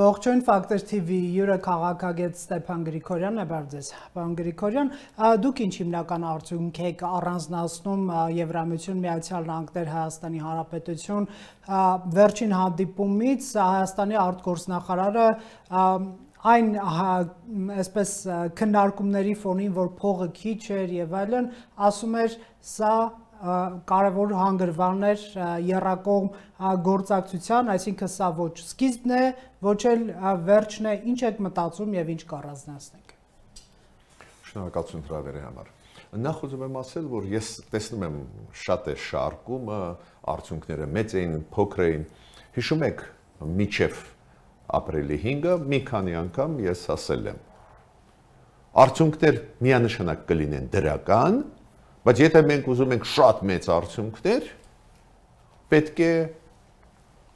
Ողջույն Factor TV-ի յուրը քաղաքագետ Ստեփան Գրիգորյանն է բարձես։ Պարոն Գրիգորյան, դուք ինչ հիմնական արդյունք եք առանձնացնում Եվրամիություն Միացյալ Նահանգներ Հայաստանի Հանրապետություն վերջին հանդիպումից Հայաստանի արտգործնախարարը այն այսպես քննարկումների ֆոնին, որ փողը քիչ էր եւ այլն, ասում էր սա կարևոր հանգրվաններ երրակողմ գործակցության, այսինքն սա ոչ սկիզբն է, ոչ էլ վերջն է, ինչ եք մտածում եւ ինչ կառանձնացնեք։ Շնորհակալություն հրավերի համար։ Նախ ուզում եմ ասել, որ ես տեսնում եմ շատ է շարկումը, արդյունքները մեծ էին, փոքր էին։ Հիշում եք, միջև ապրիլի 5-ը մի քանի անգամ ես ասել եմ արդյունքներ միանշանակ կլինեն դրական, բայց եթե մենք ուզում ենք շատ մեծ արդյունքներ, պետք է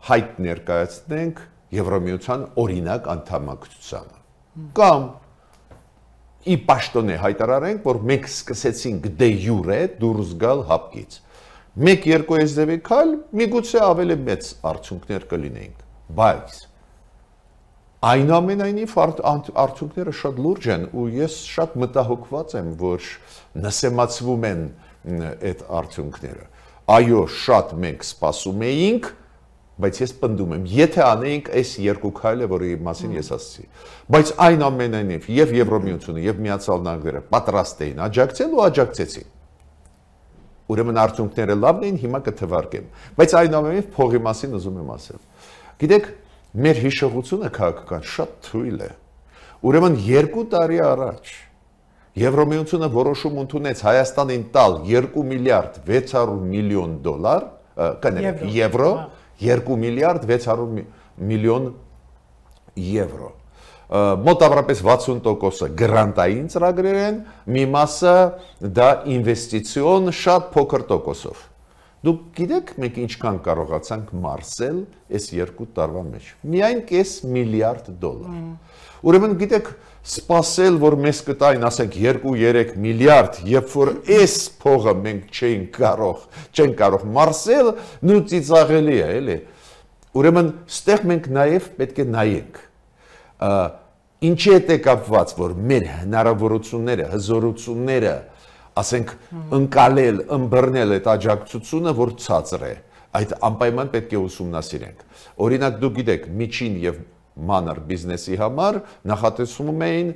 հայտ ներկայացնենք Եվրոմիության օրինակ անդամակցությանը։ Կամ ի պաշտոնե հայտարարենք, որ մենք սկսեցինք դե յուրե դուրս գալ հապկից։ 1-2 ես ձևի քալ միգուցե ավելի մեծ արդյունքներ կլինեինք, բայց Այնուամենայնիվ արդյունքները շատ լուրջ են ու ես շատ մտահոգված եմ, որ նսեմացվում են այդ արդյունքները։ Այո, շատ մենք սպասում էինք, բայց ես պնդում եմ, եթե անեինք այս երկու քայլը, որի մասին ես ասացի, բայց այն ամենայնիվ եւ Եվրոմիությունը եւ Միացյալ Նահանգները պատրաստ էին աջակցել ու աջակցեցին։ Ուրեմն արդյունքները լավն էին, հիմա կթվարկեմ։ Բայց այնուամենայնիվ փողի մասին ուզում եմ ասել։ Գիտեք, Մեր հիշողությունը քաղաքական շատ թույլ է։ Ուրեմն 2 տարի առաջ Եվրոմիությունը որոշում ընդունեց Հայաստանին տալ 2 միլիարդ 600 միլիոն դոլար, կներեք, եվրո, 2 հա։ միլիարդ 600 միլիոն եվրո։ Մոտավորապես 60%-ը գրանտային ծրագրեր են, մի մասը դա ինվեստիցիոն շատ փոքր տոկոսով։ Դուք գիտեք մենք ինչքան կարողացանք մարսել այս երկու տարվա մեջ։ Միայն կես միլիարդ դոլար։ Ուրեմն գիտեք, սпасել, որ մեզ կտային, ասենք 2-3 միլիարդ, երբ որ այս փողը մենք չենք կարող, չենք կարող մարսել, նու ծիծաղելի է, էլի։ Ուրեմն, ստեղ մենք նաև պետք է նայենք։ Ինչի հետ է կապված, որ մեր հնարավորությունները, հզորությունները, ասենք ընկալել, ըմբռնել այդ աջակցությունը, որ ցածր է։ Այդ անպայման պետք է ուսումնասիրենք։ Օրինակ դուք գիտեք, միջին եւ մանր բիզնեսի համար նախատեսվում էին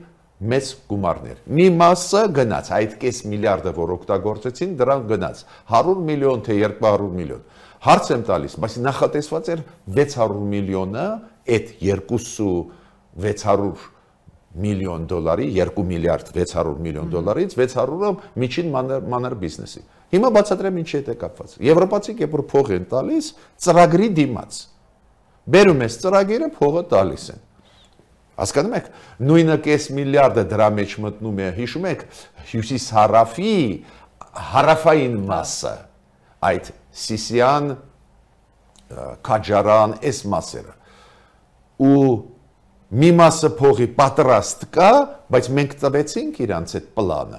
մեծ գումարներ։ Մի մասը գնաց, այդ կես միլիարդը, որ օգտագործեցին, դրան գնաց։ 100 միլիոն թե 200 միլիոն։ Հարց եմ տալիս, բայց նախատեսված էր 600 միլիոնը այդ 200 600 միլիոն դոլարի, 2 միլիարդ 600 միլիոն դոլարից 600-ը միջին մանր, մանր բիզնեսի։ Հիմա բացատրեմ ինչի հետ է կապված։ Եվրոպացիք երբ որ փող են տալիս ծրագրի դիմաց։ Բերում ես ծրագիրը, փողը տալիս են։ Հասկանում եք, նույնը կես միլիարդը դրա մեջ մտնում է, հիշում եք, հյուսիս հարավի հարավային մասը, այդ Սիսիան, Քաջարան, այս մասերը։ Ու մի մասը փողի պատրաստ կա, բայց մենք տվեցինք իրանց այդ պլանը։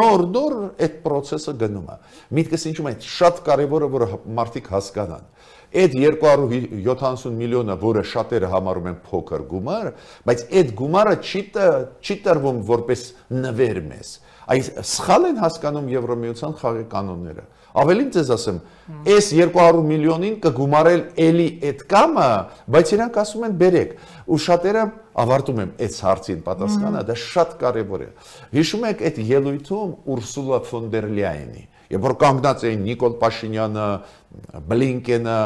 Նոր-նոր այդ process-ը գնում է։ Միտքս ինչու՞ է շատ կարևորը, որ մարդիկ հասկանան։ Այդ 270 միլիոնը, որը շատերը համարում են փոքր գումար, բայց այդ գումարը չի չի տրվում որպես նվեր մեզ։ Այս սխալ են հասկանում Եվրոմիության խաղի կանոնները։ Ավելին ձեզ ասեմ, այս 200 միլիոնին կգումարել էլի այդ կամը, բայց իրանք ասում են բերեք։ Ու շատերը ավարտում եմ այս հարցին պատասխանը, դա շատ կարևոր է։ Հիշում եք այդ ելույթում Ուրսուլա ֆոն դեր Լյայենի, երբ որ կանգնած էին Նիկոլ Փաշինյանը, Բլինկենը,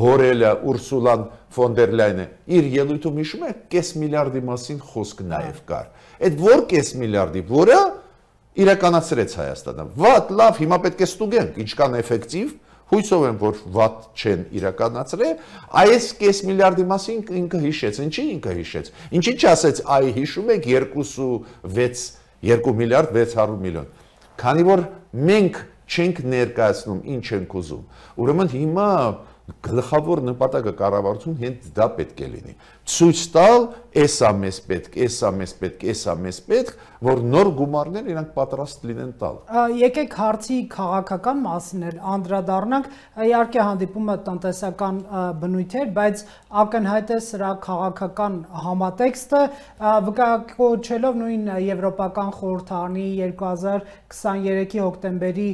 Բորելը, Ուրսուլան ֆոն դեր Լյայենը, իր ելույթում հիշում եք, կես միլիարդի մասին խոսք նաև կար։ Այդ ո՞ր կես միլիարդի, որը որ իրականացրեց Հայաստանը։ Վատ, լավ, հիմա պետք է ստուգենք, ինչքան էֆեկտիվ, հույսով եմ, որ վատ չեն իրականացրել, այս կես միլիարդի մասին ինքը հիշեց, ինչի ինքը հիշեց։ Ինչի՞ չասեց, այ հիշում եք 26 2 միլիարդ 600 միլիոն։ Քանի որ մենք չենք ներկայացնում ինչ ենք ուզում։ Ուրեմն հիմա գլխավոր նպատակը կառավարություն հենց դա պետք է լինի ցույց տալ, էսա մեզ պետք, էսա մեզ պետք, էսա մեզ պետք, որ նոր գումարներ իրանք պատրաստ լինեն տալ։ Եկեք հարցի քաղաքական մասին էլ անդրադառնանք։ Իհարկե հանդիպումը տնտեսական բնույթ էր, բայց ակնհայտ է սրա քաղաքական համատեքստը վկայակոչելով նույն եվրոպական խորհրդանի 2023-ի հոկտեմբերի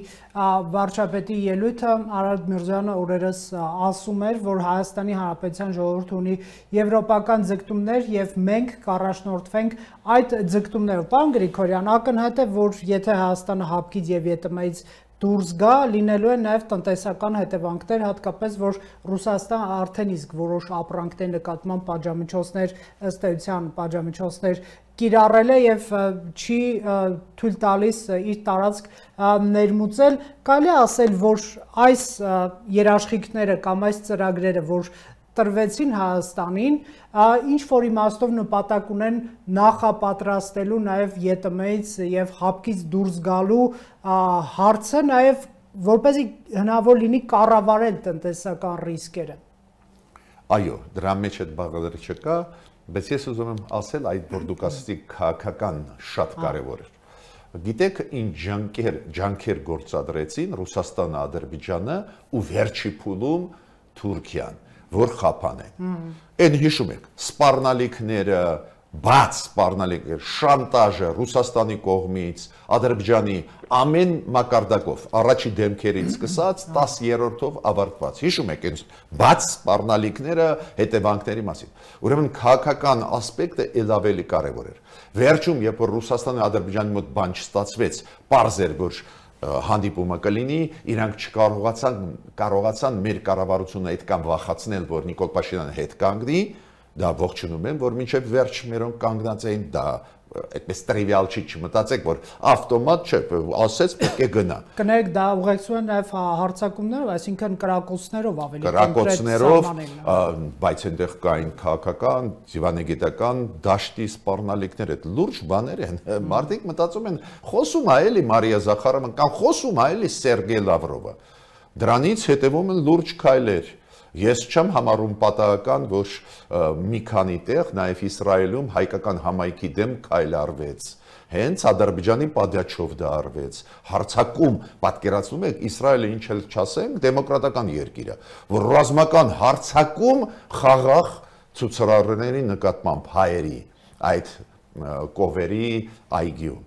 վարչապետի ելույթը Արադ Միրզյանը օրերս ասում էր, որ Հայաստանի Հանրապետության ժողովուրդը ունի եվրոպական քաղաքական ձգտումներ եւ մենք կառաջնորդվենք այդ ձգտումներով։ Պարոն Գրիգորյան, ակնհայտ է, որ եթե Հայաստանը հապկից եւ ԵՏՄ-ից դուրս գա լինելու է նաև տնտեսական հետևանքներ, հատկապես որ Ռուսաստան արդեն իսկ որոշ ապրանքների նկատմամբ պատժամիջոցներ ըստ էության պատժամիջոցներ կիրառել է եւ չի թույլ տալիս իր տարածք ներմուծել, կարելի ասել, որ այս երաշխիքները կամ այս ծրագրերը, որ տրվեցին Հայաստանին, ինչ որ իմաստով նպատակ ունեն նախապատրաստելու նաև ԵՏՄ-ից եւ հապկից դուրս գալու հարցը նաև որպեսզի հնարավոր լինի կառավարել տնտեսական ռիսկերը։ Այո, դրա մեջ այդ բաղադրիչը չկա, բայց ես ուզում եմ ասել այդ որ դուք ասացիք քաղաքական շատ կարևոր է։ Գիտեք ինչ ջանքեր, ջանքեր գործադրեցին Ռուսաստանը, Ադրբեջանը ու վերջի փուլում Թուրքիան որ խափան են։ Այն հիշում եք, սպառնալիքները, բաց սպառնալիքներ, շանտաժը Ռուսաստանի կողմից, Ադրբեջանի ամեն մակարդակով, առաջի դեմքերից սկսած 10-րդով ավարտված։ Հիշում եք այս բաց սպառնալիքները հետևանքների մասին։ Ուրեմն քաղաքական ասպեկտը ել ավելի կարևոր էր։ Վերջում, երբ որ Ռուսաստանը Ադրբեջանի մոտ բան չստացվեց, པարզ էր, որ հանդիպումը կլինի, իրանք չկարողացան կարողացան մեր կառավարությունը այդքան վախացնել, որ Նիկոլ Փաշինյանը հետ կանգնի, դա ողջունում եմ, որ մինչև վերջ մերոնք կանգնած էին, դա այդպես տրիվիալ չի չմտածեք, որ ավտոմատ չէ, ասես պետք է գնա։ Կներեք դա ուղեկցում են նաև հարցակումներով, այսինքն կրակոցներով ավելի կրակոցներով, բայց այնտեղ կային քաղաքական, դիվանագիտական դաշտի սպառնալիքներ, այդ լուրջ բաներ են։ Մարդիկ մտածում են, խոսում է էլի Մարիա Զախարովան կամ խոսում է էլի Սերգեյ Լավրովը։ Դրանից հետևում են լուրջ քայլեր Ես չեմ համարում պատահական, որ մի քանի տեղ նաև Իսրայելում հայկական համայնքի դեմ քայլարվեց հենց Ադրբեջանի պատյաչով դա արվեց հարցակում պատկերացնում եք Իսրայելը ինչ էլ չասենք դեմոկրատական երկիր է որ ռազմական հարցակում խաղաղ ցուցարարների նկատմամբ հայերի այդ կովերի այգիում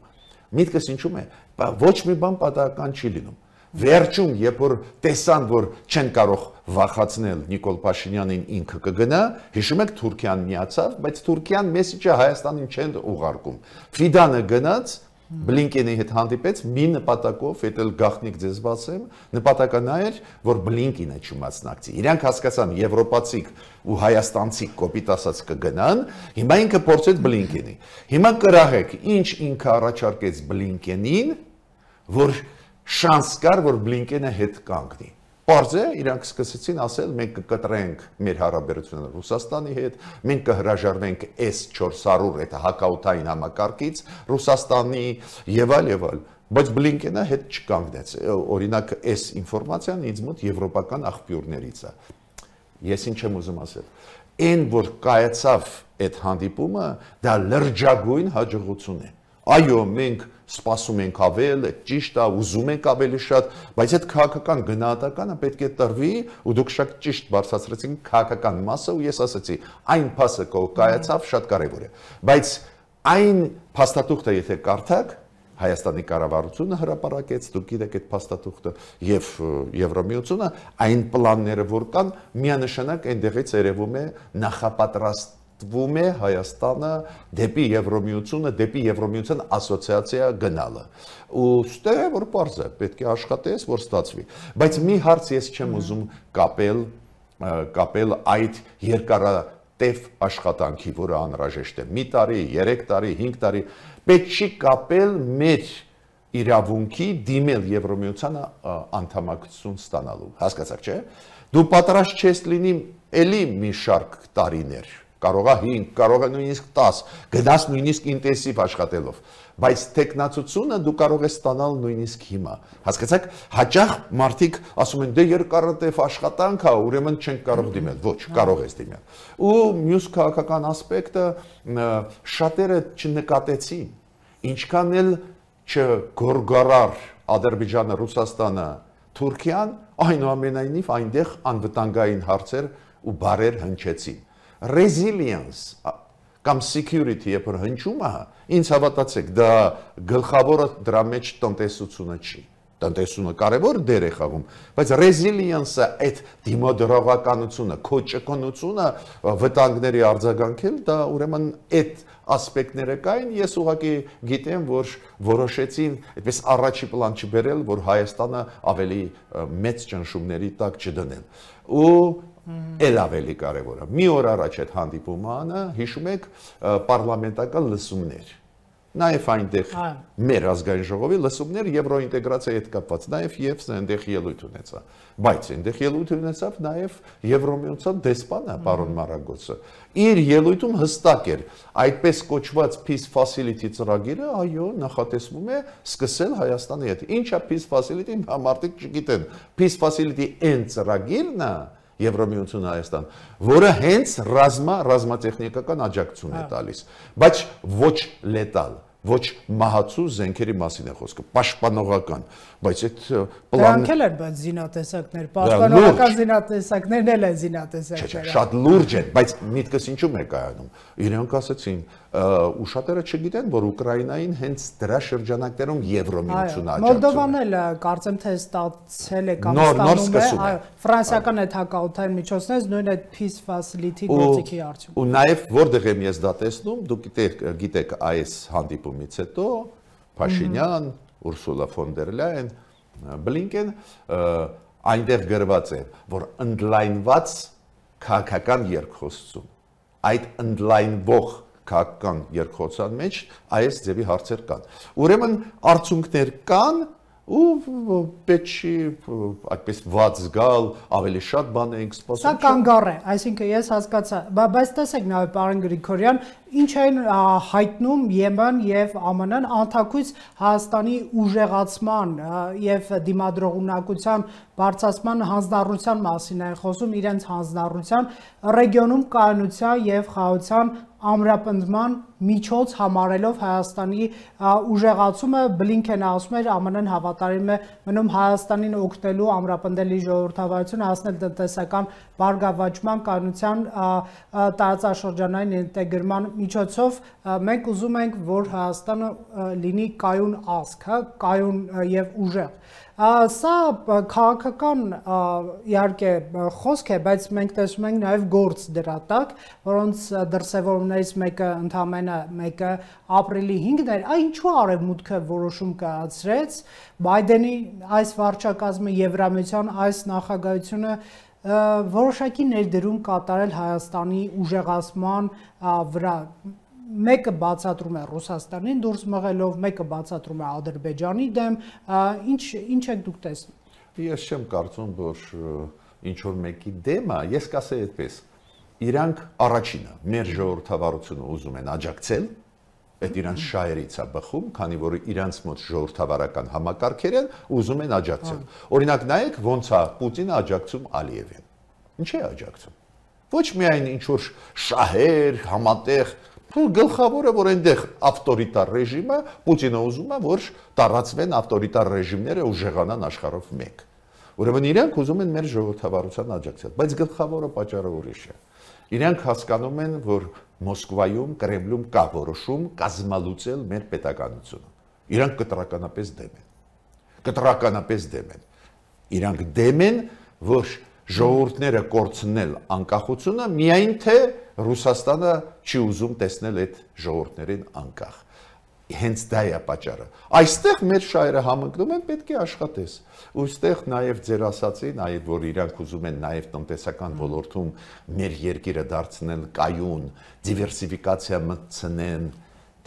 միտքս ինչու՞մ է ոչ մի բան պատահական չի լինում Վերջում, երբ որ տեսան, որ չեն կարող վախացնել Նիկոլ Փաշինյանին ինքը կգնա, հիշում եք Թուրքիան միացավ, բայց Թուրքիան մեսիջը Հայաստանին չեն ուղարկում։ Ֆիդանը գնաց, Բլինկենի հետ հանդիպեց մի նպատակով, եթե գախնիկ ձեզ բացեմ, նպատակը նա էր, որ Բլինկինը չմասնակցի։ Իրանք հասկացան, եվրոպացիք ու հայաստանցի կոպիտ ասած կգնան, հիմա ինքը փորձեց Բլինկենի։ Հիմա կրահեք, ինչ ինքը առաջարկեց Բլինկենին, որ շանս կար, որ Բլինկենը հետ կանգնի։ Պարզ է, իրանք սկսեցին ասել, մենք կկտրենք մեր հարաբերությունը Ռուսաստանի հետ, մենք կհրաժարվենք S400 այդ հակաուտային համակարգից Ռուսաստանի եւ այլ եւ այլ, բայց Բլինկենը հետ չկանգնեց։ Օրինակ, այս ինֆորմացիան ինձ մոտ եվրոպական աղբյուրներից է։ Ես ինչ եմ ուզում ասել։ Էն որ կայացավ այդ հանդիպումը, դա լրջագույն հաջողություն է։ Այո, մենք սպասում ենք ավել, այդ ճիշտ է, ուզում ենք ավելի շատ, բայց այդ քաղաքական գնահատականը պետք է տրվի ու դուք շատ ճիշտ բարձրացրեցիք քաղաքական մասը ու ես ասացի, այն փասը կայացավ շատ կարևոր է։ Բայց այն փաստաթուղթը եթե կարդաք, Հայաստանի կառավարությունը հրապարակեց, դուք գիտեք այդ փաստաթուղթը եւ Եվրամիությունը, այն պլանները, որ կան, միանշանակ այնտեղից երևում է նախապատրաստ տվում է Հայաստանը դեպի Եվրոմիությունը, դեպի Եվրոմիության ասոցիացիա գնալը։ Ու ստեղ որ parz է, պետք է աշխատես, որ ստացվի։ Բայց մի հարց ես չեմ ուզում կապել կապել այդ երկարա տեվ աշխատանքի, որը անհրաժեշտ է։ Մի տարի, 3 տարի, 5 տարի պետք չի կապել մեր իրավունքի դիմել Եվրոմիության անդամակցություն ստանալու։ Հասկացաք, չէ՞։ Դու պատրաստ չես լինի ելի մի շարք տարիներ կարող է 5, կարող է նույնիսկ 10, գնաս նույնիսկ ինտենսիվ աշխատելով, բայց տեխնացությունը դու կարող ես ստանալ նույնիսկ հիմա։ Հասկացաք, հաճախ մարդիկ ասում են դե երկարատև աշխատանք է, ուրեմն չենք կարող դիմել։ Ոչ, կարող ես դիմել։ Ու մյուս քաղաքական ասպեկտը շատերը չնկատեցին, ինչքան էլ չգորգարար Ադրբեջանը, Ռուսաստանը, Թուրքիան, այնուամենայնիվ այնտեղ անվտանգային հարցեր ու բարեր հնչեցին resilience կամ security, երբ որ հնչում է, ինձ հավատացեք, դա գլխավորը դրա մեջ տնտեսությունը չի տնտեսությունը կարևոր դեր է խաղում, բայց ռեզիլիենսը, այդ դիմադրողականությունը, քո ճկունությունը վտանգների արձագանքել, դա ուրեմն այդ ասպեկտները կային, ես ուղղակի գիտեմ, որ որոշեցին այդպես առաջի պլան չբերել, որ Հայաստանը ավելի մեծ ճնշումների տակ չդնել։ Ու Էլ ավելի կարևոր է։ Մի օր առաջ այդ հանդիպումը, հիշում եք, parlamentakan լսումներ նաև այնտեղ մեր ազգային ժողովի լսումներ եվրոինտեգրացիայի հետ կապված, նաև եւ այնտեղ ելույթ ունեցա։ Բայց այնտեղ ելույթ ունեցավ նաև Եվրոմիության դեսպանը պարոն Մարագոցը։ Իր ելույթում հստակ էր, այդպես կոչված Peace Facility ծրագիրը, այո, նախատեսվում է սկսել Հայաստանի հետ։ Ինչա Peace Facility, հա մարդիկ չգիտեն։ Peace Facility-ն ծրագիրն է, Եվրոմիություն Հայաստան, որը հենց ռազմա ռազմատեխնիկական աջակցություն է հա։ տալիս, բայց ոչ լետալ, ոչ մահացու զենքերի մասին է խոսքը, պաշտպանողական, բայց այդ պլանը Դրանք էլ են բայց զինատեսակներ, պաշտպանողական զինատեսակներն էլ են զինատեսակներ։ Չէ, շատ լուրջ է, բայց միտքս ինչու՞մ է կայանում։ Իրենք ասացին, ու շատերը չգիտեն, որ Ուկրաինային հենց դրա շրջանակներում Եվրոմիությունը աճում է։ Մոլդովան էլ կարծեմ թե ստացել է կամ ստանում է, այո, ֆրանսիական այդ հակաօթային միջոցներից նույն այդ peace facility գործիքի արդյունքում։ Ու նաև որտեղ եմ ես դա տեսնում, դուք գիտեք, գիտեք այս հանդիպումից հետո Փաշինյան, Ուրսուլա ֆոն դեր Լայն, Բլինկեն այնտեղ գրված է, որ ընդլայնված քաղաքական երկխոսություն այդ ընդլայնվող քաղաքական երկխոսան մեջ այս ձևի հարցեր կան։ Ուրեմն արդյունքներ կան ու պետք չի այդպես ված գալ, ավելի շատ բան ենք սպասում։ Սա կանգառ է, այսինքն ես հասկացա, բայց տեսեք նաև պարոն Գրիգորյան, ինչ են հայտնում ԵՄ-ն եւ ԱՄՆ-ն անթակույց Հայաստանի ուժեղացման եւ դիմադրողունակության բարձրացման հանձնառության մասին են խոսում իրենց հանձնառության ռեգիոնում կայունության եւ խաղաղության ամրապնդման միջոց համարելով Հայաստանի ուժեղացումը Բլինքեն ասում էր ԱՄՆ-ն հավատարիմ է մնում Հայաստանին օգնելու ամրապնդելի ժողովրդավարությունը հասնել տնտեսական բարգավաճման կանության տարածաշրջանային ինտեգրման միջոցով մենք ուզում ենք որ Հայաստանը լինի կայուն ազգ, հա, կայուն եւ ուժեղ Սա քաղաքական իհարկե խոսք է, բայց մենք տեսնում ենք նաև գործ դրա տակ, որոնց դրսևորումներից մեկը ընդամենը մեկը ապրիլի 5-ն էր, այ ինչու արևմուտքը որոշում կայացրեց Բայդենի այս վարչակազմը Եվրամիության այս նախագահությունը որոշակի ներդրում կատարել Հայաստանի ուժեղացման վրա մեկը բացատրում է Ռուսաստանին դուրս մղելով, մեկը բացատրում է Ադրբեջանի դեմ, ինչ ինչ եք դուք տեսնում։ Ես չեմ կարծում, որ ինչ որ մեկի դեմ է, ես կասեի այդպես։ Իրանք առաջինը մեր ժողովրդավարությունը ուզում են աջակցել, այդ իրանց շահերից է բխում, քանի որ իրանց մոտ ժողովրդավարական համակարգեր են ուզում են աջակցել։ Օրինակ նայեք ոնց է Պուտինը աջակցում Ալիևին։ Ինչ է աջակցում։ Ոչ միայն ինչ որ շահեր, համատեղ Ու գլխավորը որ այնտեղ ավտորիտար ռեժիմը Պուտինը ուզում է որ տարածվեն ավտորիտար ռեժիմները ու ժեղանան աշխարհով մեկ։ Ուրեմն իրանք ուզում են մեր ժողովրդավարության աջակցել, բայց գլխավորը պատճառը ուրիշ է։ Իրանք հասկանում են, որ Մոսկվայում, Կրեմլում կա որոշում կազմալուծել մեր պետականությունը։ Իրանք կտրականապես դեմ են։ Կտրականապես դեմ են։ Իրանք դեմ են, որ ժողովուրդները կորցնել անկախությունը միայն թե Ռուսաստանը չի ուզում տեսնել այդ ժողովուրդներին անկախ։ Հենց դա է պատճառը։ Այստեղ մեր շայրը համընկնում են պետք է աշխատես։ Ոստեղ նաև ձեր ասացին, այդ որ իրանք ուզում են նաև տնտեսական ոլորտում մեր երկիրը դարձնել կայուն, դիվերսիֆիկացիա մտցնեն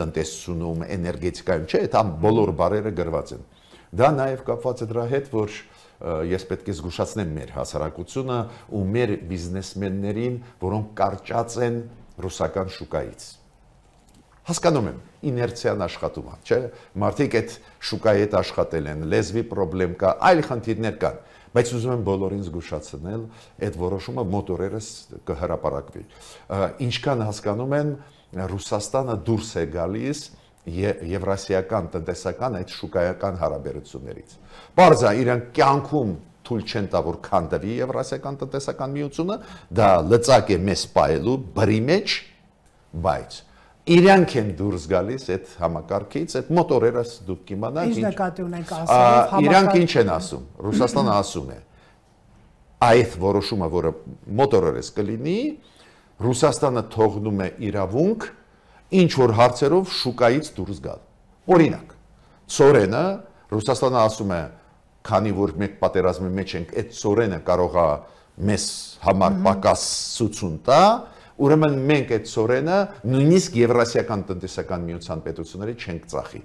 տնտեսությունում, էներգետիկայում, չէ՞, այդ բոլոր բարերը գրված են։ Դա նաև կապված է դրա հետ, որ ես պետք է զգուշացնեմ մեր հասարակությունը ու մեր բիզնեսմեններին, որոնք կարճած են ռուսական շուկայից։ Հասկանում եմ, իներցիան աշխատում է, չէ՞։ Մարդիկ այդ շուկայի հետ աշխատել են, լեզվի խնդրեմ կա, այլ խնդիրներ կան, բայց ուզում եմ բոլորին զգուշացնել, այդ որոշումը մոտորերս կհրապարակվի։ Ինչքան հասկանում են, Ռուսաստանը դուրս է գալիս եվրասիական տնտեսական այդ շուկայական հարաբերություններից։ Պարզ է, իրենք կյանքում թույլ չեն տա որ քանդվի եվրասիական տնտեսական միությունը, դա լծակ է մեզ պայելու բրի մեջ, բայց իրանք են դուրս գալիս այդ համակարգից, այդ մոտորերս դուք կիմանաք ինչ։ Ինչ նկատի ունեք ասել։ Իրանք ինչ են ասում։ Ռուսաստանը ասում է։ Այդ որոշումը, որը մոտորերս կլինի, Ռուսաստանը թողնում է իրավունք ինչ որ հարցերով շուկայից դուրս գալ։ Օրինակ, Սորենը Ռուսաստանը ասում է, քանի որ մենք պատերազմի մեջ ենք, այդ Սորենը կարողա մեզ համար պակասություն տա, ուրեմն մենք այդ Սորենը նույնիսկ Եվրասիական տնտեսական միության պետությունները չենք ծախի։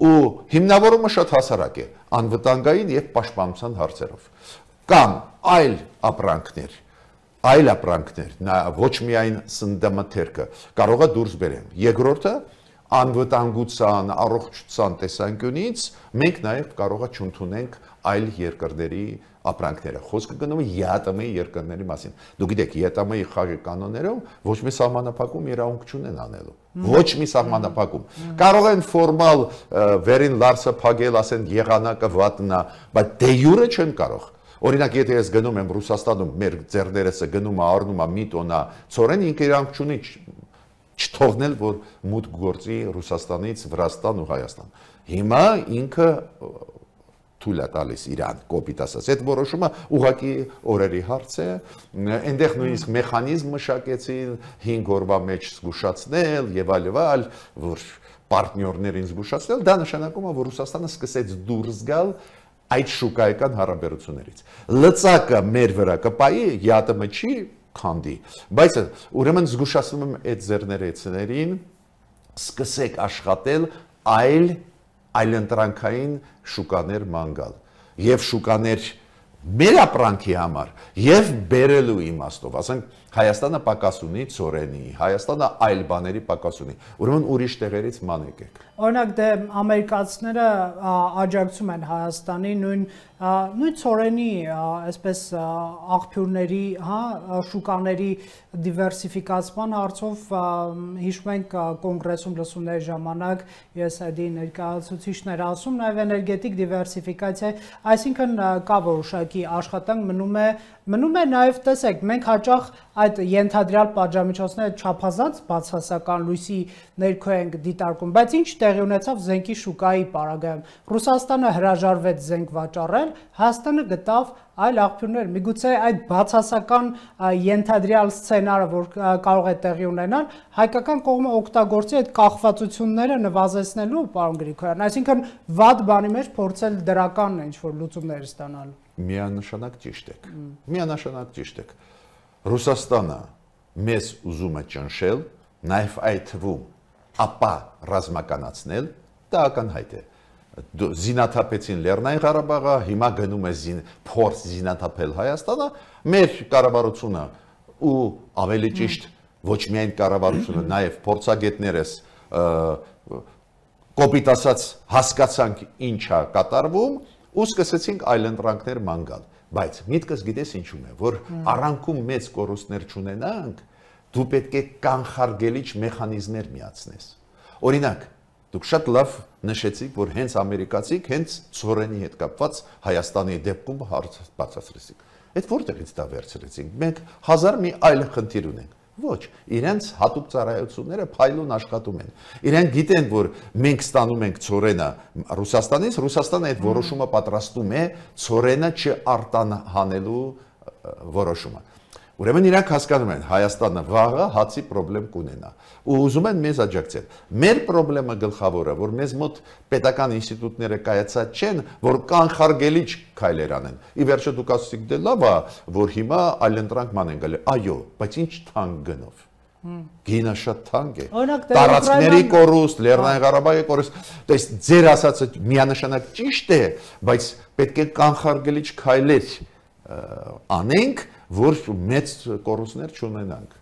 Ու հիմնավորումը շատ հասարակ է՝ անվտանգային եւ պաշտպանության հարցերով։ Կամ այլ ապրանքներ, այլ ապրանքներ, նա ոչ միայն սննդամթերքը կարող է դուրս բերեն։ Երկրորդը անվտանգության, առողջության տեսանկյունից մենք նաև կարող է չընդունենք այլ երկրների ապրանքները։ Խոսքը գնում է ԵԱՏՄ-ի երկրների մասին։ Դուք գիտեք, ԵԱՏՄ-ի խաղի կանոններով ոչ մի սահմանափակում իրավունք չունեն անելու։ Ոչ մի սահմանափակում։ Կարող են ֆորմալ վերին լարսը փակել, ասեն եղանակը վատնա, բայց դե յուրը չեն կարող։ Օրինակ, եթե ես գնում եմ Ռուսաստանում, մեր ձեռներեսը գնում է առնում է մի տոննա ծորեն, ինքը իրանք չունի չթողնել, որ մուտք գործի Ռուսաստանից Վրաստան ու Հայաստան։ Հիմա ինքը թույլ է տալիս Իրան կոպիտ ասած։ Այդ որոշումը ուղակի օրերի հարց է։ Այնտեղ նույնիսկ մեխանիզմ մշակեցին 5 օրվա մեջ զգուշացնել եւ այլն, որ պարտներներին զգուշացնել, դա նշանակում է, որ Ռուսաստանը սկսեց դուրս գալ այդ շուկայական հարաբերություններից։ Լծակը մեր վրա կպայի, յատմը չի քանդի։ Բայց ուրեմն զգուշացնում եմ այդ ձեռներեցներին սկսեք աշխատել այլ այլընտրանքային շուկաներ մանգալ եւ շուկաներ մեր ապրանքի համար եւ բերելու իմաստով, ասենք Հայաստանը պակաս ունի ծորենի, Հայաստանը այլ բաների պակաս ունի։ Ուրեմն ուրիշ տեղերից մանեք եք։ Օրինակ դե ամերիկացիները աջակցում են Հայաստանի նույն նույն ծորենի, այսպես աղբյուրների, հա, շուկաների դիվերսիֆիկացման հարցով հիշում ենք կոնգրեսում լսումների ժամանակ ես այդ ներկայացուցիչներ ասում նաև էներգետիկ դիվերսիֆիկացիա, այսինքն կա որոշակի աշխատանք մնում է Մնում է նաև տեսեք, մենք հաճախ այդ ենթադրյալ պատժամիջոցները չափազանց բացասական լույսի ներքո ենք դիտարկում, բայց ինչ տեղի ունեցավ զենքի շուկայի պարագայում։ Ռուսաստանը հրաժարվեց զենք վաճառել, Հայաստանը գտավ այլ աղբյուրներ։ Միգուցե այդ բացասական ենթադրյալ սցենարը, որ կարող է տեղի ունենալ, հայկական կողմը օգտագործի այդ կախվածությունները նվազեցնելու, պարոն Գրիգորյան, այսինքն վատ բանի մեջ փորձել դրական ինչ որ լուծումներ ստանալ միանշանակ ճիշտ եք։ Միանշանակ ճիշտ եք։ Ռուսաստանը մեզ ուզում է ճնշել, նաև այդ թվում ապա ռազմականացնել, դա ականհայտ է։ Զինաթափեցին Լեռնային Ղարաբաղը, հիմա գնում է զին փորձ զինաթափել Հայաստանը, մեր կառավարությունը ու ավելի ճիշտ ոչ միայն կառավարությունը, նաև փորձագետներս կոպիտ ասած հասկացանք ինչա կատարվում ու սկսեցինք այլ ընտրանքներ մանգալ, բայց միտքս գիտես ինչու՞մ է, որ առանցքում մեծ կորուստներ չունենանք, դու պետք է կանխարգելիչ մեխանիզմներ միացնես։ Օրինակ, դուք շատ լավ նշեցիք, որ հենց ամերիկացիք հենց ծորենի հետ կապված Հայաստանի դեպքում հարց բացացրեցիք։ Այդ որտեղից դա վերցրեցինք։ Մենք հազար մի այլ խնդիր ունենք։ Ոչ, իրենց հատուկ ծառայությունները փայլուն աշխատում են։ Իրենք գիտեն, որ մենք ստանում ենք ծորենը Ռուսաստանից, Ռուսաստանը այդ որոշումը պատրաստում է ծորենը չարտանանելու որոշումը։ Ուրեմն իրանք հասկանում են Հայաստանը վաղը հացի խնդրեմ կունենա ու ուզում են մեզ աջակցել։ Մեր խնդրեմը գլխավորը, որ մեզ մոտ պետական ինստիտուտները կայացած չեն, որ կանխարգելիչ քայլեր անեն։ Ի վերջո դուք ասացիք դե լավ է, որ հիմա այլընտրանք ման են գալի։ Այո, բայց ինչ թանկ գնով։ Գինը շատ թանկ է։ Տարածքների կորուստ, հա։ Լեռնային Ղարաբաղի կորուստ, այս ձեր ասածը միանշանակ ճիշտ է, բայց պետք է կանխարգելիչ քայլեր անենք, որ մեծ կորուստներ չունենանք։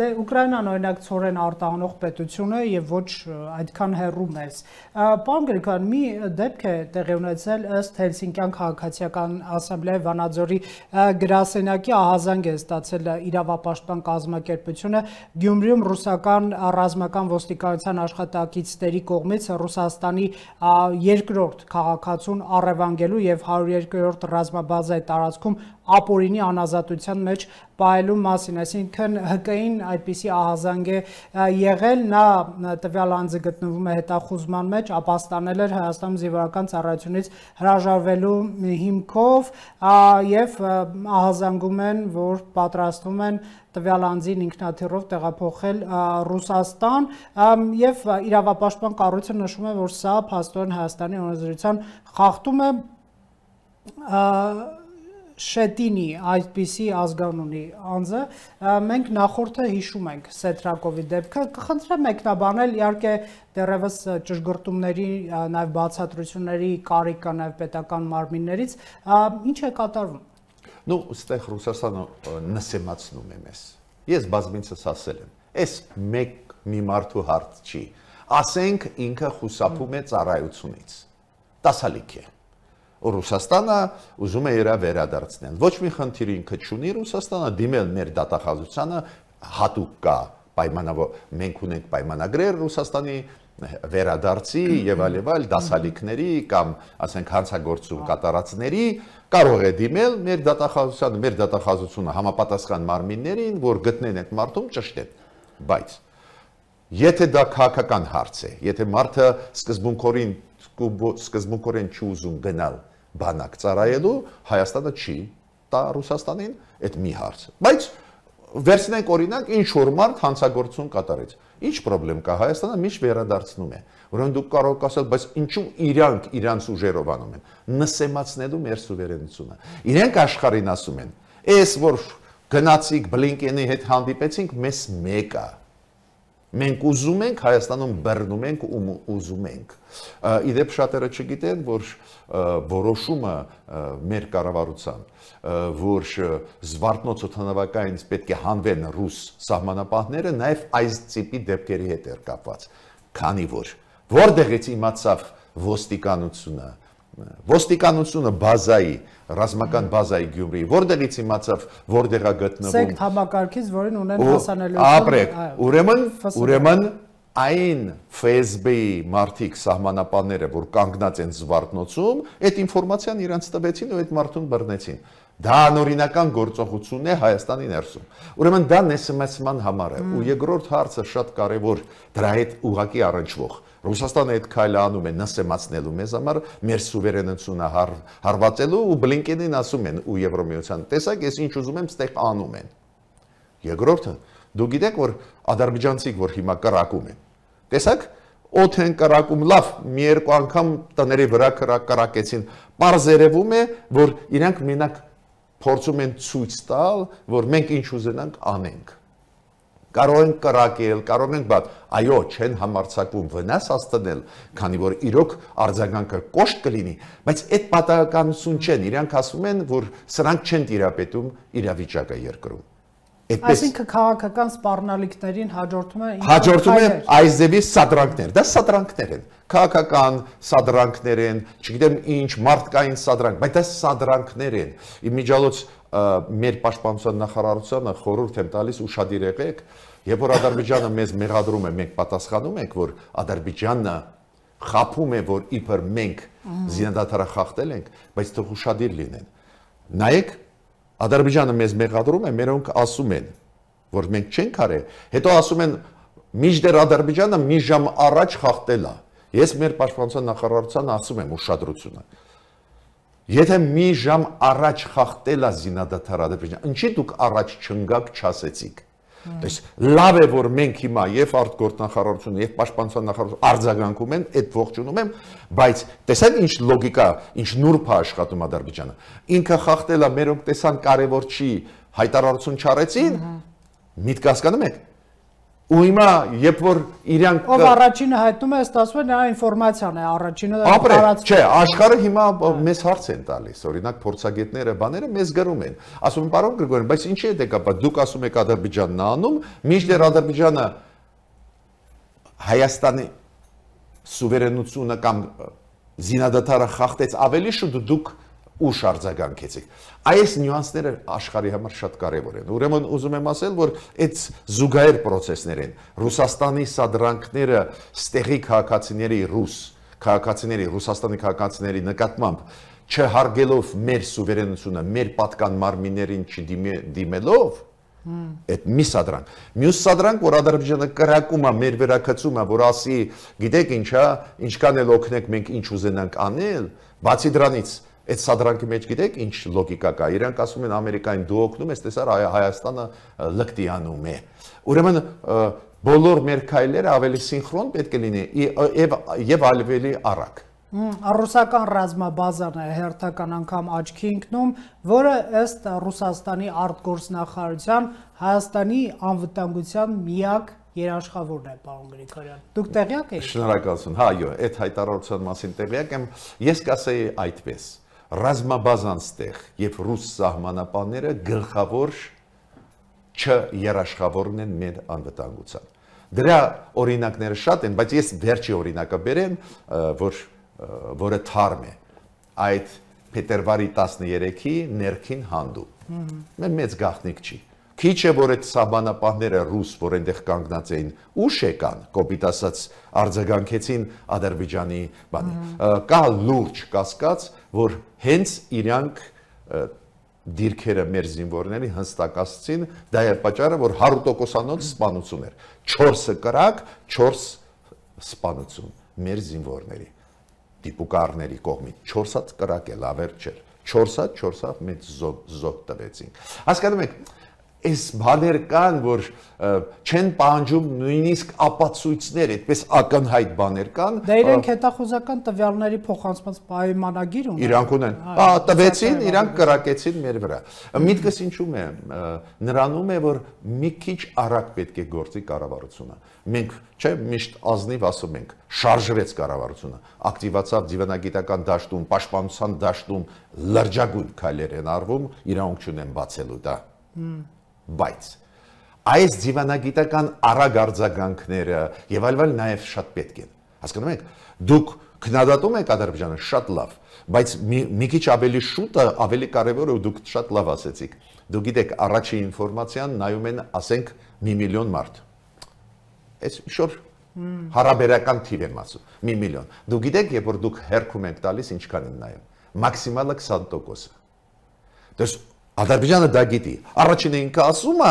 Դե Ուկրաինան օրինակ ծորեն արտահանող պետություն է եւ ոչ այդքան հեռու մեզ։ Պարոն Գրիգորյան, մի դեպք է տեղի ունեցել ըստ Հելսինկյան քաղաքացիական ասամբլեայի Վանաձորի գրասենյակի ահազանգ է ստացել իրավապաշտպան կազմակերպությունը Գյումրիում ռուսական ռազմական ոստիկանության աշխատակիցների կողմից Ռուսաստանի երկրորդ քաղաքացուն առևանգելու եւ 102-րդ ռազմաբազայի տարածքում ապօրինի անազատության մեջ պայելու մասին, այսինքն ՀԿ-ին այդպիսի ահազանգ է եղել, նա տվյալ անձը գտնվում է հետախուզման մեջ, ապաստանել էր Հայաստանում զինվորական ծառայությունից հրաժարվելու հիմքով եւ ահազանգում են, որ պատրաստվում են տվյալ անձին ինքնաթիռով տեղափոխել Ռուսաստան եւ իրավապաշտպան կառույցը նշում է, որ սա փաստորեն Հայաստանի օրենսդրության խախտում է Շետինի այսպիսի ազգանունի անձը մենք նախորդը հիշում ենք Սետրակովի դեպքը կխնդրեմ մեկնաբանել իհարկե դեռևս ճշգրտումների նաև բացատրությունների կարիք կա նաև պետական մարմիններից ինչ է կատարվում Ну, ստեղ Ռուսաստանը նսեմացնում է մեզ։ Ես բազմիցս ասել եմ, այս մեկ մի մարդու հարց չի։ Ասենք ինքը խուսափում է ծառայությունից։ Տասալիք է։ Ռուսաստանը ուզում է իրա վերադարձնել։ Ոչ մի խնդիր ինքը չունի Ռուսաստանը, դիմել մեր դատախազությանը հատուկ կա պայմանավոր մենք ունենք պայմանագրեր Ռուսաստանի վերադարձի եւ այլ եւ այլ դասալիքների կամ ասենք հանցագործում կատարածների կարող է դիմել մեր դատախազությանը, մեր դատախազությունը համապատասխան մարմիններին, որ գտնեն այդ մարդուն ճշտեն։ Բայց եթե դա քաղաքական հարց է, եթե մարդը սկզբունքորեն սկզբունքորեն չուզում գնալ բանակ ծառայելու Հայաստանը չի տա Ռուսաստանին, այդ մի հարց։ Բայց վերցնենք օրինակ ինչ որ մարդ հանցագործություն կատարեց։ Ինչ խնդրեմ կա Հայաստանը միշտ վերադարձնում է։ Ուրեմն դուք կարող եք ասել, բայց ինչու իրանք իրանց ուժերով անում են։ Նսեմացնելու մեր սուվերենությունը։ Իրենք աշխարհին ասում են, «Էս որ գնացիկ Բլինկենի հետ հանդիպեցինք, մեզ մեկ է»։ մեկ Մենք ուզում ենք Հայաստանում բռնում ենք ու ուզում ենք։ Իդեպ շատերը չգիտեն, որ որոշումը մեր կառավարության, որ զվարթնոց օթանավակայինից պետք է հանվեն ռուս սահմանապահները, նաև այս տիպի դեպքերի հետ էր կապված։ Քանի որ որտեղից իմացավ ոստիկանությունը, ոստիկանությունը բազայի ռազմական բազայի Գյումրիի, որտեղից իմացավ, որտեղ է գտնվում։ Սեկտ համակարգից, որին ունեն հասանելիություն։ Ապրեք։ Ուրեմն, ուրեմն այն FSB-ի մարտիկ սահմանապանները, որ կանգնած են զվարթնոցում, այդ ինֆորմացիան իրանց տվեցին ու այդ մարտուն բռնեցին։ Դա անօրինական գործողություն է Հայաստանի ներսում։ Ուրեմն դա նեսմեսման համար է։ Ու երկրորդ հարցը շատ կարևոր դրա հետ ուղակի առնչվող է Ռուսաստանը այդ քայլը անում է նսեմացնելու մեզ համար մեր սուվերենությունը հար, հարվածելու ու Բլինկենին ասում են ու Եվրոմիության տեսակ ես ինչ ուզում եմ ստեղ անում են։ Երկրորդը դու գիտեք որ ադրբեջանցիք որ հիմա կրակում են։ Տեսակ օդ են կրակում, լավ, մի երկու անգամ տների վրա կրակեցին։ Պարզ երևում է, որ իրանք մենակ փորձում են ցույց տալ, որ մենք ինչ ուզենանք անենք կարող են կրակել, կարող են բաց, այո, չեն համարցակվում վնաս աստնել, քանի որ իրոք արձագանքը կոշտ կլինի, բայց այդ պատահականություն չեն, իրանք ասում են, որ սրանք չեն տիրապետում իրավիճակը երկրում։ Այդպես Այսինքն քաղաքական սպառնալիքներին հաջորդում է հաջորդում է այս ձևի սադրանքներ, դա սադրանքներ են, քաղաքական սադրանքներ են, չգիտեմ ինչ մարդկային սադրանք, բայց դա սադրանքներ են։ Իմիջալոց մեր պաշտպանության նախարարությանը խորհուրդ եմ տալիս ուրشادիր եղեք, երբ որ Ադրբեջանը մեզ մեղադրում է, մենք պատասխանում ենք, որ Ադրբեջանը խափում է, որ իբր մենք զինադատարը խախտել ենք, բայց թող ուրشادիր լինեն։ Նայեք, Ադրբեջանը մեզ մեղադրում է, մերոնք ասում են, որ մենք չենք արել, հետո ասում են միջդեռ Ադրբեջանը մի ժամ առաջ խախտել է։ Ես մեր պաշտպանության նախարարությանը ասում եմ ուշադրությունը Եթե մի ժամ առաջ խախտելա զինադադար Ադրբեջան, ինչի դուք առաջ չընկաք, չասեցիք։ Պես լավ է որ մենք հիմա եւ արտգործնախարարությունը եւ պաշտպանության նախարարությունը արձագանքում են, այդ ողջունում եմ, բայց տեսեք ինչ լոգիկա, ինչ նուրբ է աշխատում Ադրբեջանը։ Ինքը խախտելա, մերոնք տեսան կարևոր չի, հայտարարություն չարեցին։ Միտք հասկանում եք Ու հիմա, երբ որ իրանք Ով առաջինը հայտնում է, ստացվում է նրա ինֆորմացիան է առաջինը տարածում։ Չէ, աշխարհը հիմա մեզ հարց են տալիս, օրինակ փորձագետները, բաները մեզ գրում են։ Ասում են, պարոն Գրիգորյան, բայց ինչի է դեկապա, դուք ասում եք Ադրբեջանն անում, մինչդեռ Ադրբեջանը Հայաստանի սուվերենությունը կամ զինադատարը խախտեց ավելի շուտ դուք դու ու շարձագանքեցիք։ Այս նյուանսները աշխարհի համար շատ կարևոր են։ Ուրեմն ուզում եմ ասել, որ այդ զուգահեռ process-ներ են։ Ռուսաստանի սադրանքները ստեղի քաղաքացիների ռուս քաղաքացիների ռուսաստանի քաղաքացիների նկատմամբ չհարգելով մեր սուվերենությունը, մեր պատկան մարմիններին չդիմելով, այդ մի սադրանք։ Մյուս սադրանք, որ Ադրբեջանը կրակում է մեր վերակացումը, որ ասի, գիտեք ինչա, ինչքան էլ օգնենք մենք ինչ ուզենանք անել, բացի դրանից Այդ սադրանքի մեջ գիտեք ինչ լոգիկա կա։ Իրանք ասում են Ամերիկային դու օգնում ես, տեսար Հայաստանը լկտիանում է։ Ուրեմն բոլոր մեր քայլերը ավելի սինխրոն պետք է լինի եւ եւ ավելի արագ։ Ռուսական ռազմաբազան է հերթական անգամ աչքի ընկնում, որը ըստ Ռուսաստանի արտգործնախարարության Հայաստանի անվտանգության միակ երաշխավորն է, պարոն Գրիգորյան։ Դուք տեղյակ եք։ Շնորհակալություն։ Հա, այո, այդ հայտարարության մասին տեղյակ եմ։ Ես կասեի այդպես ռազմաբազան ստեղ, երբ ռուս սահմանապանները գլխավոր չերաշխավորն են մեր անվտանգության։ Դրա օրինակները շատ են, բայց ես վերջի օրինակը բերեմ, որ որը թարմ է։ Այդ փետրվարի 13-ի ներքին հանդու։ Մեր մեծ գաղտնիք չի։ Քիչ է որ այդ սաբանապահները ռուս, որ այնտեղ կանգնած էին, ուշ եկան, կոպիտ ասած արձագանքեցին Ադրբեջանի բանի։ Կա լուրջ կասկած, որ հենց իրանք դիրքերը մեր զինվորների հստակացին, դա էր պատճառը, որ 100%-անոց սպանություն էր։ 4-ը կրակ, 4 սպանություն մեր զինվորների դիպուկարների կողմից 4-ած կրակ է լավեր չէր 4-ը 4-ը մեծ զոհ տվեցին հասկանում եք այս բաներ կան, որ չեն պահանջում նույնիսկ ապացույցներ, այդպես ակնհայտ բաներ կան։ Դա իրենք հետախուզական տվյալների փոխանցման պայմանագիր ունեն։ Իրանք ունեն։ Հա, տվեցին, իրանք կրակեցին մեր վրա։ Միտքս ինչու՞մ է, նրանում է, որ մի քիչ արագ պետք է գործի կառավարությունը։ Մենք չէ միշտ ազնիվ ասում ենք, շարժվեց կառավարությունը, ակտիվացավ դիվանագիտական դաշտում, պաշտպանության դաշտում լրջագույն քայլեր են արվում, իրանք չունեն բացելու դա։ Հմ Բայց այս դիվանագիտական առագարձագանքները եւ այլն նաեւ շատ պետք են։ Հասկանում եք, դուք քննադատում եք Ադրբեջանը շատ լավ, բայց մի, մի քիչ ավելի շուտ ավելի կարևոր է դուք շատ լավ ասեցիք։ Դու գիտեք, առաջի ինֆորմացիան նայում են, ասենք, 1 միլիոն մարդ։ Այս շոր հարաբերական թիվ եմ ասում, 1 միլիոն։ Դու գիտեք, երբ որ դուք հերքում եք տալիս, ինչքան են նայում։ Մաքսիմալը 20%։ То есть Ադրբեջանը դա գիտի։ Առաջին ինքը ասում է,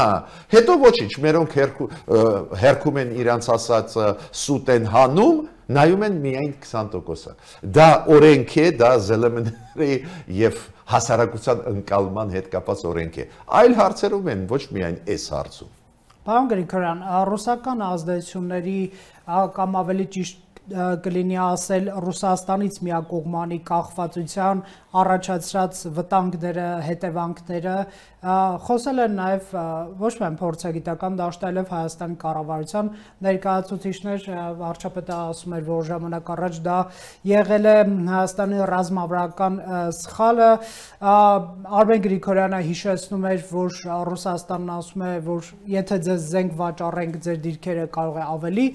հետո ոչինչ, մերոնք հերքու, հերքում են իրանց ասած սուտ են հանում, նայում են միայն 20%-ը։ Դա օրենք է, դա ԶԼՄ-ների եւ հասարակության ընկալման հետ կապված օրենք է։ Այլ հարցերում են ոչ միայն այս հարցում։ Պարոն Գրիգորյան, ռուսական ազդեցությունների կամ ավելի ճիշտ կլինի ասել Ռուսաստանից միակողմանի կախվածության առաջացած վտանգները, հետևանքները Խոսել են նաև ոչ միայն փորձագիտական դաշտ, այլև Հայաստանի կառավարության ներկայացուցիչներ, վարչապետը ասում էր, որ ժամանակ առաջ դա եղել է Հայաստանի ռազմավարական սխալը։ Արմեն Գրիգորյանը հիշեցնում էր, որ Ռուսաստանն ասում է, որ եթե ձեզ զենք վաճառենք, ձեր դիրքերը կարող է ավելի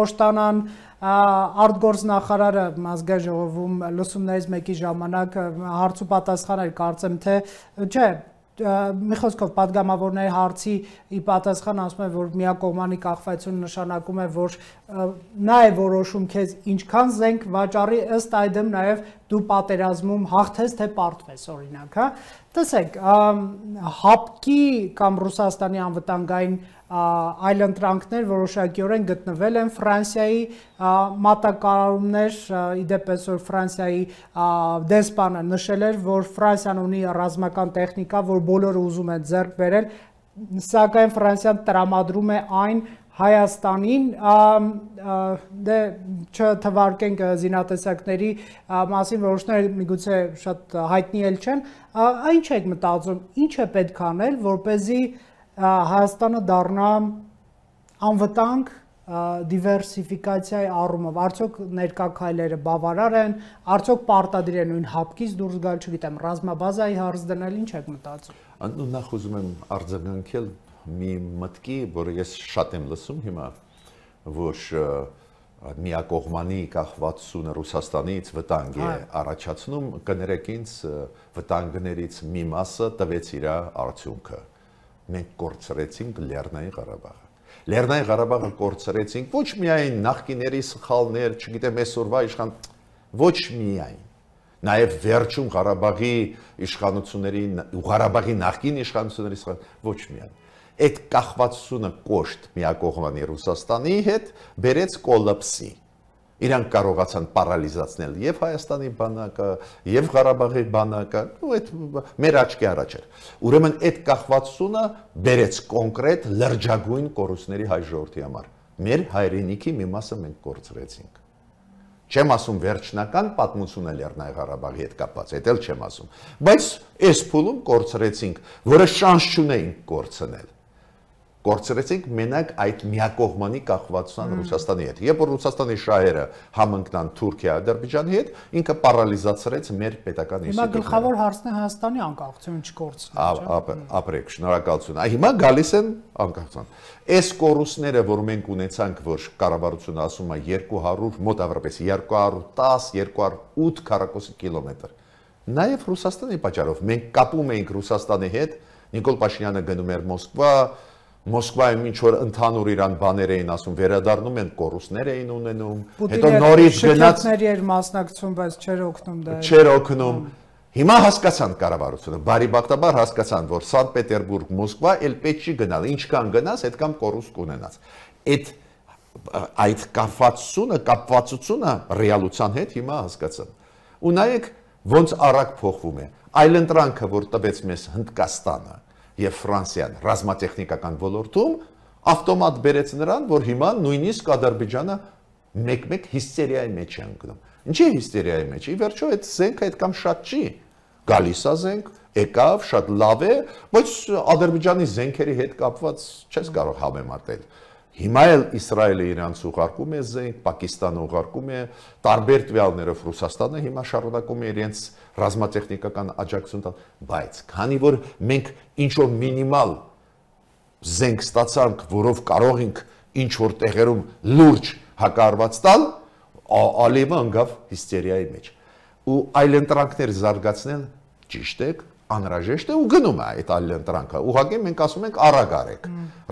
կոշտանան արտգործնախարարը ազգային ժողովում լուսումներից մեկի ժամանակ հարց ու պատասխան էր կարծեմ թե չէ մի խոսքով падգամավորների հարցի ի պատասխան ասում են որ միակողմանի կախվածությունը նշանակում է որ նա է որոշում քեզ ինչքան զենք վաճառի ըստ այդմ նաև դու պատերազմում հաղթես թե պարտվես օրինակ, հա։ Տեսեք, հապկի կամ Ռուսաստանի անվտանգային այլ ընտրանքներ որոշակիորեն գտնվել են Ֆրանսիայի մատակարարումներ, իդեպս որ Ֆրանսիայի դեսպանը նշել էր, որ Ֆրանսիան ունի ռազմական տեխնիկա, որ բոլորը ուզում են ձեռք բերել, սակայն Ֆրանսիան տրամադրում է այն Հայաստանին դե չթվարկենք զինատեսակների մասին որոշները միգուցե շատ հայտնի էլ չեն ինչ եք մտածում ինչ է պետք անել որ เป զի Հայաստանը դառնա անվտանգ դիվերսիֆիկացիայի առումով արդյոք ներկա քայլերը բավարար են, արդյոք պարտադիր է նույն հապկից դուրս գալ, չգիտեմ, ռազմաբազայի հարց դնել, ինչ եք մտածում։ Նախ ուզում եմ արձագանքել մի մտքի, որը ես շատ եմ լսում հիմա, որ միակողմանի կախվածությունը Ռուսաստանից վտանգ է առաջացնում, կներեք ինձ վտանգներից մի մասը տվեց իր արդյունքը։ Մենք կորցրեցինք Լեռնային Ղարաբաղը։ Լեռնային Ղարաբաղը կորցրեցինք ոչ միայն նախկիների սխալներ, չգիտեմ այսօրվա իշխան ոչ միայն նաև վերջում Ղարաբաղի իշխանությունների ու Ղարաբաղի նախկին իշխանությունների սխալ ոչ միայն այդ կախվածությունը կոշտ միակողմանի Ռուսաստանի հետ բերեց կոլապսի։ Իրանք կարողացան պարալիզացնել եւ Հայաստանի բանակը, եւ Ղարաբաղի բանակը, ու այդ մեր աչքի առաջ էր։ Ուրեմն այդ կախվածությունը բերեց կոնկրետ լրջագույն կորուստների հայ ժողովրդի համար։ Մեր հայրենիքի մի մասը մենք կորցրեցինք։ Չեմ ասում վերջնական պատմությունը Լեռնային Ղարաբաղի հետ կապված, դա էլ չեմ ասում։ Բայց այս փուլում կորցրեցինք, որը շանս չունեինք կորցնել կորցրեցինք մենակ այդ միակողմանի կախվածության Ռուսաստանի հետ։ Երբ որ Ռուսաստանի շահերը համընկնան Թուրքիա, Ադրբեջանի հետ, ինքը պարալիզացրեց մեր պետական ինստիտուտը։ Հիմա գլխավոր հարցն է Հայաստանի անկախությունը չկորցնելը։ Ապրեք, շնորհակալություն։ Այ հիմա գալիս են անկախության։ Այս կորուսները, որ մենք ունեցանք, որ կառավարությունը ասում է 200 մոտ ավրպես 210-208 քառակուսի կիլոմետր։ Նաև Ռուսաստանի պատճառով մենք կապում էինք Ռուսաստանի հետ Նիկոլ Փաշինյանը գնում էր Մոսկվա, Մոսկվայում ինչ որ ընդհանուր իրան բաներ էին ասում, վերադառնում են կորուստներ էին ունենում, հետո նորից գնաց էր մասնակցում, բայց չեր օգնում դա։ Չեր օգնում։ Հիմա հասկացան կառավարությունը, բարի բախտաբար հասկացան, որ Սանտ Պետերբուրգ, Մոսկվա էլ պետք չի գնալ, ինչքան գնաս, այդքան կորուստ կունենաս։ Այդ այդ կապվածությունը, կապվածությունը ռեալության հետ հիմա հասկացան։ Ու նայեք ոնց արագ փոխվում է։ Այլընտրանքը, որ տվեց մեզ Հնդկաստանը, եւ Ֆրանսիան ռազմատեխնիկական ոլորտում ավտոմատ բերեց նրան, որ հիմա նույնիսկ Ադրբեջանը մեկ-մեկ հիստերիայի մեջ է ընկնում։ Ինչի հիստերիայի մեջ։ Ի վերջո այդ զենքը այդքան շատ չի։ Գալիս է զենք, եկավ, շատ լավ է, բայց Ադրբեջանի զենքերի հետ կապված չես կարող համեմատել։ Հիմա էլ Իսրայելը իրանց ուղարկում է զենք, Պակիստանը ուղարկում է տարբեր տվյալներով Ռուսաստանը հիմա շարունակում է իրենց ռազմատեխնիկական աջակցություն տալ, բայց քանի որ մենք ինչ որ մինիմալ զենք ստացանք, որով կարող ենք ինչ որ տեղերում լուրջ հակարված տալ, Ալիևը ընկավ հիստերիայի մեջ։ Ու այլ ընտրանքներ զարգացնել ճիշտ է, անհրաժեշտ է ու գնում է այդ այլընտրանքը։ Ուղղակի մենք ասում ենք առագարեք։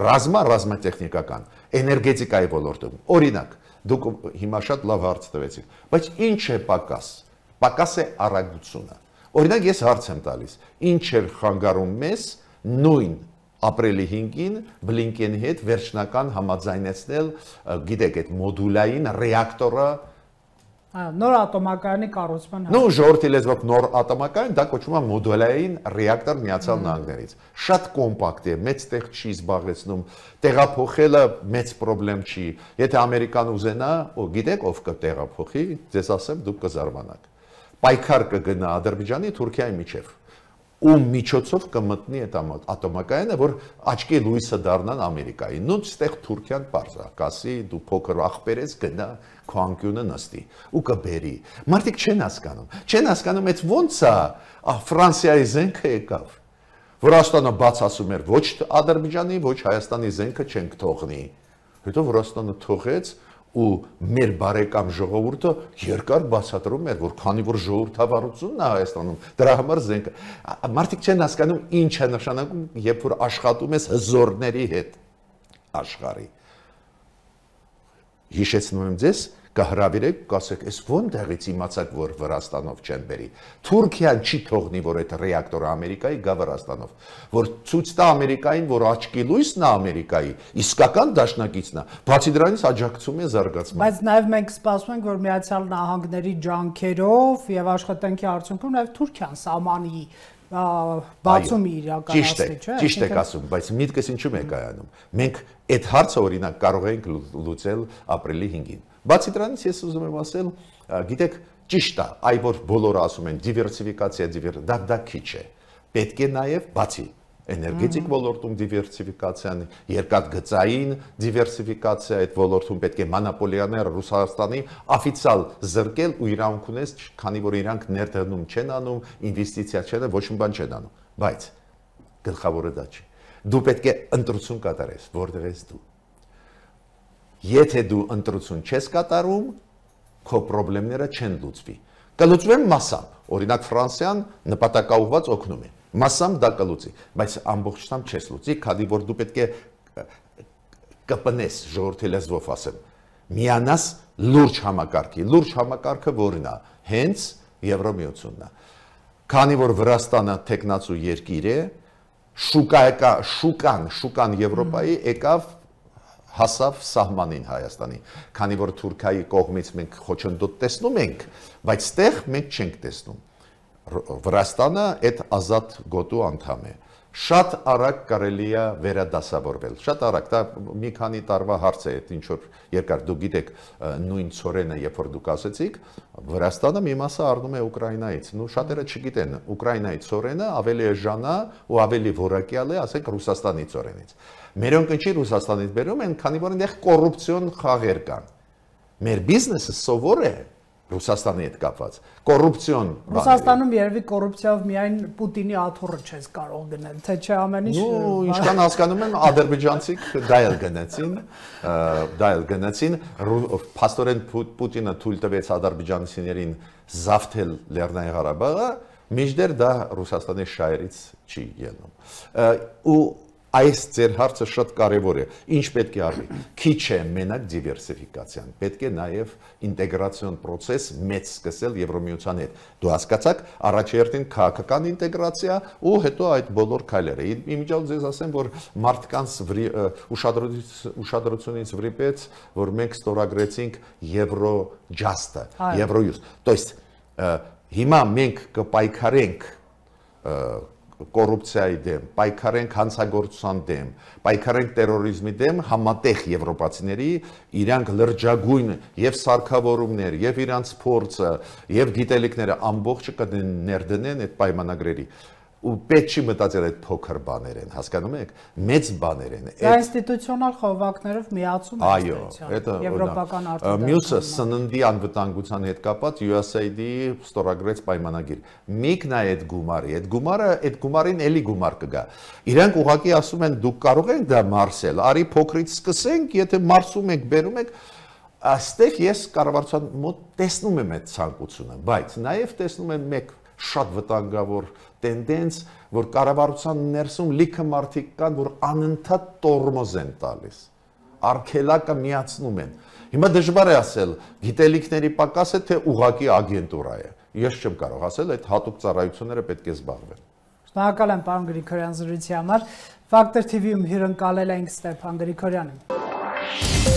Ռազմա, ռազմատեխնիկական, էներգետիկայի ոլորտում։ Օրինակ, դուք հիմա շատ լավ հարց տվեցիք, բայց ի՞նչ է պակաս։ Պակաս է առագությունը։ Օրինակ ես հարց եմ տալիս, ի՞նչ էր խանգարում մեզ նույն ապրիլի 5-ին Բլինկենի հետ վերջնական համաձայնեցնել, գիտեք, այդ մոդուլային ռեակտորը Այո, նոր ատոմակայանի կառուցման համար։ Նու ժողովրդի լեզվով նոր ատոմակայան դա կոչվում է մոդուլային ռեակտոր Միացյալ Նահանգներից։ Շատ կոմպակտ է, մեծ տեղ չի զբաղեցնում, տեղափոխելը մեծ խնդրեմ չի։ Եթե Ամերիկան ուզենա, ու գիտեք ով կտեղափոխի, ձեզ ասեմ դուք կզարմանաք։ Պայքար կգնա Ադրբեջանի Թուրքիայի միջև ում միջոցով կմտնի այդ ամակ ատոմակայինը որ աչքի լույսը դառնան ամերիկայի նույն ստեղ Թուրքիան բարձա կասի դու փոքր ախպերես գնա քո անկյունը նստի ու կբերի մարդիկ չեն հասկանում չեն հասկանում այդ ո՞նց է ֆրանսիայի զենքը եկավ Վրաստանը բաց ասում էր ոչ Ադրբեջանի ոչ Հայաստանի զենքը չենք թողնի հետո Վրաստանը թողեց ու մեր բարեկամ ժողովուրդը երկար բացատրում էր, որ քանի որ ժողովրդավարությունն է Հայաստանում, դրա համար զենք մարդիկ չեն հասկանում ինչ է նշանակում, երբ որ աշխատում ես հզորների հետ աշխարհի։ Հիշեցնում եմ ձեզ, կհրավիրեք, կասեք, «Էս ո՞նտեղից իմացաք, որ Վրաստանով չեն բերի»։ Թուրքիան չի թողնի, որ այդ ռեակտորը Ամերիկայի գա Վրաստանով, որ ցույց տա Ամերիկային, որ աչքի լույսն է Ամերիկայի, իսկական դաշնակիցն է։ Բացի դրանից աջակցում է զարգացմանը։ Բայց նաև մենք սպասում ենք, որ Միացյալ Նահանգների ջանքերով եւ աշխատանքի արդյունքում նաև Թուրքիան սահմանի բացումի իրականացնի, չէ՞։ Ճիշտ եք ասում, բայց միտքս ինչու՞մ է կայանում։ Մենք այդ հարցը օրինակ կարող ենք լուծել ապրիլի 5-ին։ Բացի դրանից ես ուզում եմ ասել, գիտեք, ճիշտ է, այ որ բոլորը ասում են դիվերսիֆիկացիա, դիվեր, դա դա քիչ է։ Պետք է նաև բացի էներգետիկ ոլորտում դիվերսիֆիկացիան, երկաթգծային դիվերսիֆիկացիա այդ ոլորտում պետք է մոնոպոլիաները Ռուսաստանի օֆիցիալ զրկել ու իրանք ունես, քանի որ իրանք ներդրում չեն անում, ինվեստիցիա չեն, ոչ մի բան չեն անում։ Բայց գլխավորը դա չի։ Դու պետք է ընտրություն կատարես, որտեղ ես դու Եթե դու ընտրություն չես կատարում, քո խնդիրները չեն լուծվի։ Կլուծվեն մասամբ, օրինակ Ֆրանսիան նպատակաուղված օգնում է։ Մասամբ դա կլուծի, բայց ամբողջությամբ չես լուծի, քանի որ դու պետք է կպնես ժողովրդի լեզվով ասեմ։ Միանաս լուրջ համակարգի, լուրջ համակարգը որն է։ Հենց Եվրոմիությունն է։ Քանի որ Վրաստանը տեխնացու երկիր է, շուկա եկա, շուկան, շուկան Եվրոպայի եկավ հասավ սահմանին Հայաստանի, քանի որ Թուրքիայի կողմից մենք խոչընդոտ տեսնում ենք, բայց ստեղ մենք չենք տեսնում։ Վրաստանը այդ ազատ գոտու անդամ է։ Ա, շատ արագ կարելի է վերադասավորվել։ Շատ արագ, դա մի քանի տարվա հարց է, այդ ինչ որ երկար դու գիտեք նույն ծորենը, երբ որ դուք ասեցիք, Վրաստանը մի մասը առնում է Ուկրաինայից։ Ну շատերը չգիտեն, Ուկրաինայի ծորենը ավելի էժանա ու ավելի որակյալ է, ասենք Ռուսաստանի ծորենից։ Մերոնք ինչի Ռուսաստանից բերում են, քանի որ այնտեղ կոռուպցիոն խաղեր կան։ Մեր բիզնեսը սովոր է, Ռուսաստանի հետ կապված։ Կոռուպցիոն։ Ռուսաստանում երևի կոռուպցիայով միայն Պուտինի աթոռը չես կարող գնել, թե չէ ամեն ինչ։ Ու ինչքան հասկանում եմ, ադրբեջանցիք դա էլ գնացին, դա էլ գնացին, փաստորեն Պուտինը թույլ տվեց ադրբեջանցիներին զավթել Լեռնային Ղարաբաղը, միջդեռ դա Ռուսաստանի շահերից չի ելնում։ Ու Այս ձեր հարցը շատ կարևոր է։ Ինչ պետք է արվի։ Քիչ է մենակ դիվերսիֆիկացիան։ Պետք է նաև ինտեգրացիոն process մեծ սկսել Եվրոմիության հետ։ Դու հասկացաք, առաջերտին քաղաքական ինտեգրացիա ու հետո այդ բոլոր քայլերը։ Իմիջով ձեզ ասեմ, որ մարդկանց ուշադրությունից վրիպեց, որ մենք ստորագրեցինք Եվրո Just-ը, Եվրոյուս։ То есть հիմա մենք կպայքարենք կոռուպցիայի դեմ, պայքարենք հանցագործության դեմ, պայքարենք terrorizmi դեմ համատեղ եվրոպացիների իրանք լրջագույն եւ սարքավորումներ, եւ իրանք փորձը, եւ գիտելիքները ամբողջը կներդնեն այդ պայմանագրերի ու պետք չի մտածել այդ փոքր բաներեն, հասկանում եք, մեծ բաներեն։ Դա ինստիտուցիոնալ խողովակներով միացում է ինստիտուցիան։ Եվրոպական արտադրություն։ Մյուսը սննդի անվտանգության հետ կապված USAID-ի ստորագրեց պայմանագիր։ Միկն է այդ գումարի, այդ գումարը, այդ գումարին էլի գումար կգա։ Իրանք ուղակի ասում են դուք կարող եք դա մարսել, արի փոքրից սկսենք, եթե մարսում եք, բերում եք, Աստեղ ես կառավարության մոտ տեսնում եմ այդ ցանկությունը, բայց նաև տեսնում եմ մեկ շատ վտանգավոր տենդենց, որ կառավարության ներսում լիքը մարդիկ կան, որ անընդհատ տորմոզ են տալիս, արքելակը միացնում են։ Հիմա դժվար է ասել, գիտելիքների պակաս է թե ուղակի ագենտուրա է։ Ես չեմ կարող ասել, այդ հատուկ ծառայությունները պետք է զբաղվեն։ Շնորհակալ եմ պարոն Գրիգորյան զրույցի համար։ Factor TV-ում հյուրընկալել էինք Ստեփան Գրիգորյանին։